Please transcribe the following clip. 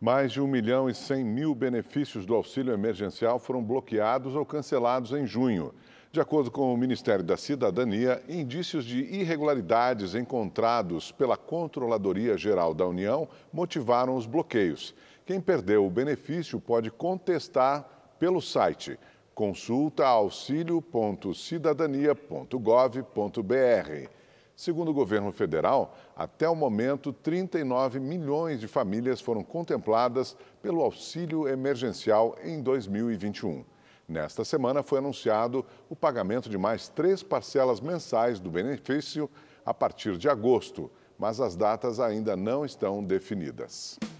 Mais de 1 milhão e 100 mil benefícios do auxílio emergencial foram bloqueados ou cancelados em junho. De acordo com o Ministério da Cidadania, indícios de irregularidades encontrados pela Controladoria Geral da União motivaram os bloqueios. Quem perdeu o benefício pode contestar pelo site consulta auxilio.cidadania.gov.br Segundo o governo federal, até o momento, 39 milhões de famílias foram contempladas pelo auxílio emergencial em 2021. Nesta semana foi anunciado o pagamento de mais três parcelas mensais do benefício a partir de agosto, mas as datas ainda não estão definidas.